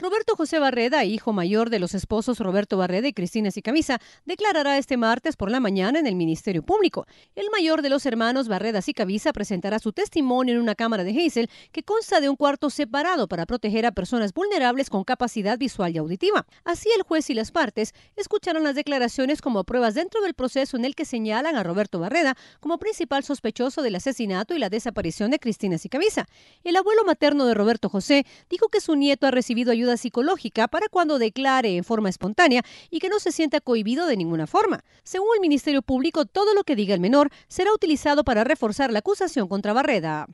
Roberto José Barreda, hijo mayor de los esposos Roberto Barreda y Cristina Sicamisa, declarará este martes por la mañana en el Ministerio Público. El mayor de los hermanos Barreda Sicamisa presentará su testimonio en una cámara de Hazel que consta de un cuarto separado para proteger a personas vulnerables con capacidad visual y auditiva. Así el juez y las partes escucharon las declaraciones como pruebas dentro del proceso en el que señalan a Roberto Barreda como principal sospechoso del asesinato y la desaparición de Cristina Sicamisa. El abuelo materno de Roberto José dijo que su nieto ha recibido ayuda psicológica para cuando declare en forma espontánea y que no se sienta cohibido de ninguna forma. Según el Ministerio Público, todo lo que diga el menor será utilizado para reforzar la acusación contra Barreda.